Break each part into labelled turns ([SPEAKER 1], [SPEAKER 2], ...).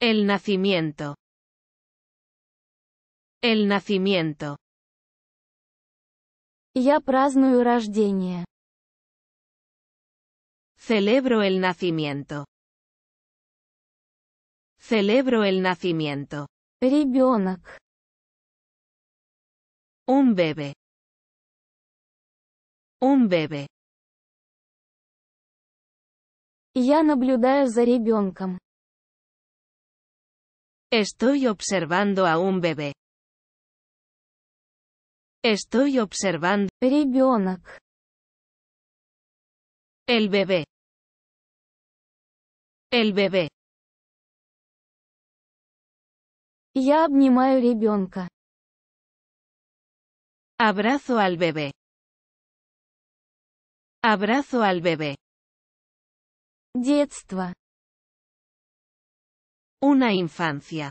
[SPEAKER 1] El nacimiento. El nacimiento. Я праздную рождение. Celebro el nacimiento. Celebro el nacimiento. Un bebé. Un bebé. Я наблюдаю за ребенком. Estoy observando a un bebé. Estoy observando. Bebé. El bebé. El bebé. Я обнимаю ребенка. Abrazo al bebé. Abrazo al bebé. Детство. Una infancia.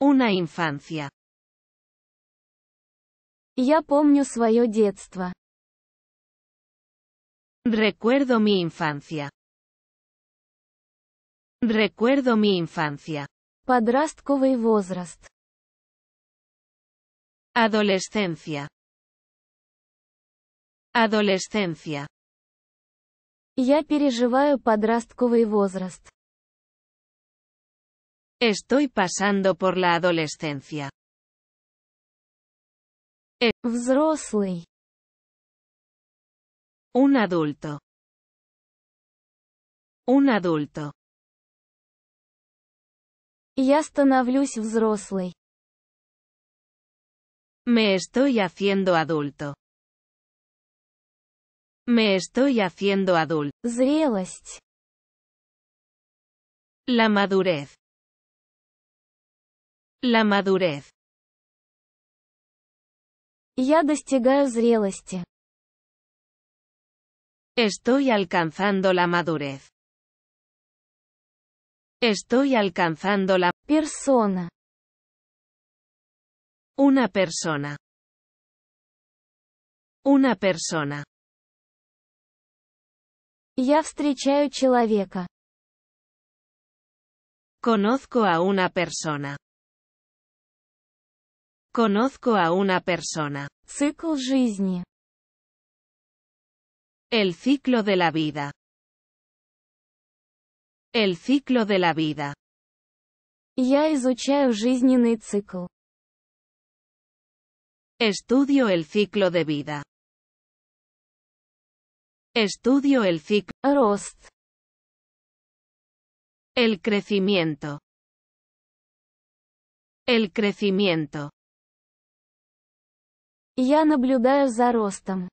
[SPEAKER 1] Una infancia. Я помню свое детство. Recuerdo mi infancia. Recuerdo mi infancia. Подростковый возраст. Adolescencia. Adolescencia. Я переживаю подростковый возраст. Estoy pasando por la adolescencia. Взрослый. Un adulto. Un adulto. Я становлюсь взрослой. Me estoy haciendo adulto. Me estoy haciendo adulto. Зрелость. La madurez. La madurez. YA достигаю зрелости. Estoy alcanzando la madurez. Estoy alcanzando la persona. Una persona. Una persona. Я встречаю человека. Conozco a una persona. Conozco a una persona. Цикл жизни. El ciclo de la vida. El ciclo de la vida. Я изучаю жизненный цикл. Estudio el ciclo de vida. Estudio el ciclo El crecimiento. El crecimiento. Yo наблюдаю el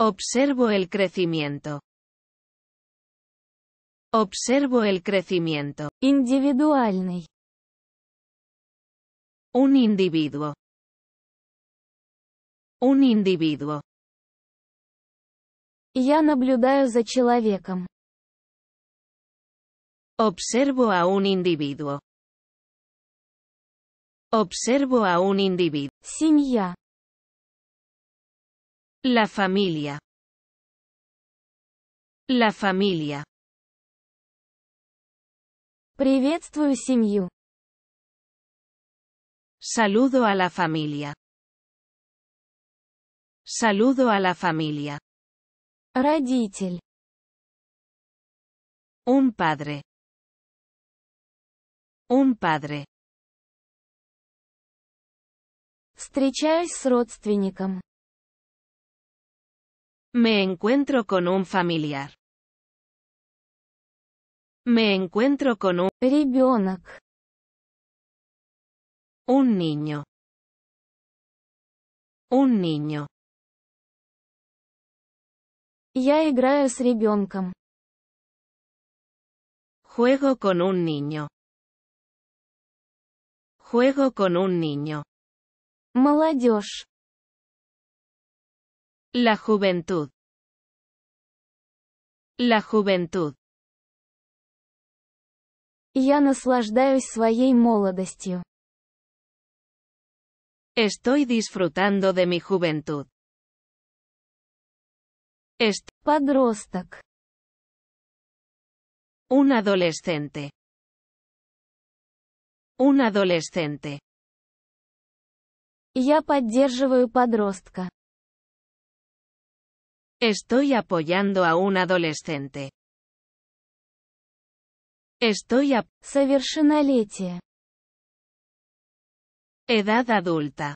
[SPEAKER 1] Observo el crecimiento. Observo el crecimiento. individual. Un individuo. Un individuo. Я наблюдаю за человеком. Observo a un individuo. Observo a un individuo. Семья. La familia. La familia. Приветствую семью. Saludo a la familia. Saludo a la familia. Родитель. Un padre. Un padre. с родственником. Me encuentro con un familiar. Me encuentro con un ребенок. Un niño. Un niño. Я играю с ребенком. Juego con un niño. Juego con un niño. Молодежь. La juventud. La juventud. Я наслаждаюсь своей молодостью. Estoy disfrutando de mi juventud est, подросток. Un adolescente. Un adolescente. Я поддерживаю подростка. Estoy apoyando a un adolescente. Estoy a... Edad adulta.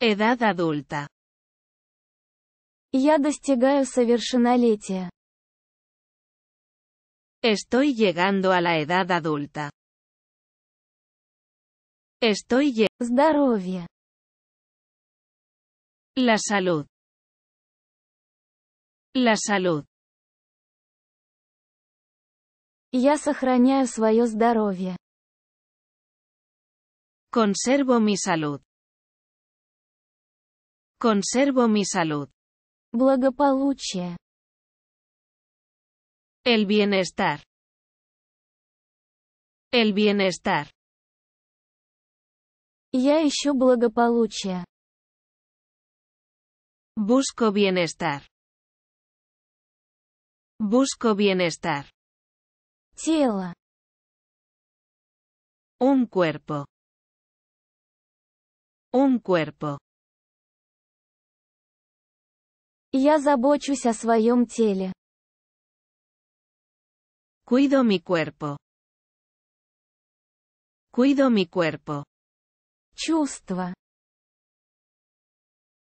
[SPEAKER 1] Edad adulta. Я достигаю совершеннолетия. Estoy llegando a la edad adulta. Estoy lle... Здоровье. La salud. La salud. Я сохраняю свое здоровье. Conservo mi salud. Conservo mi salud. Благополучие. El bienestar. El bienestar. Я ищу Busco bienestar. Busco bienestar. Тело. Un cuerpo. Un cuerpo. Я забочусь a своем cuerpo. Cuido mi cuerpo. Cuido mi cuerpo. Чувство.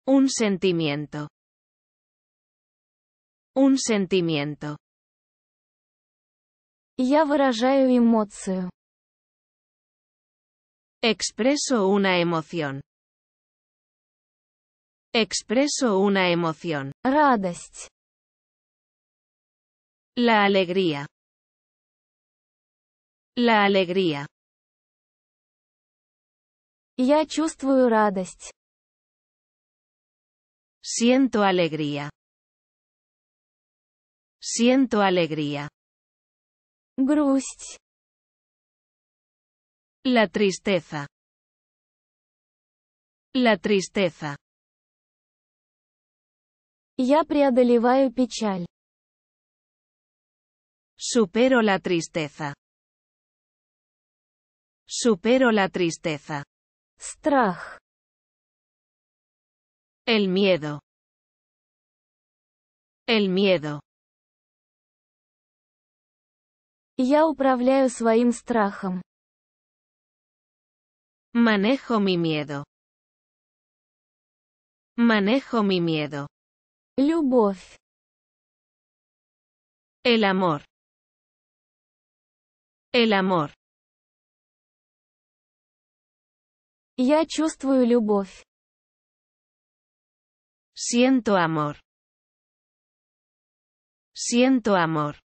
[SPEAKER 1] Un sentimiento. Un sentimiento. Я выражаю Expreso una emoción. Expreso una emoción. La alegría. La alegría. Я чувствую радость. Siento alegría. Siento alegría. Грусть. La tristeza. La tristeza. Я преодолеваю печаль. Supero la tristeza. Supero la tristeza. Страх. El miedo. El miedo. Я управляю своим страхом. Manejo mi miedo. Manejo mi miedo. Любовь. El amor. El amor. Я чувствую любовь. Siento amor. Siento amor.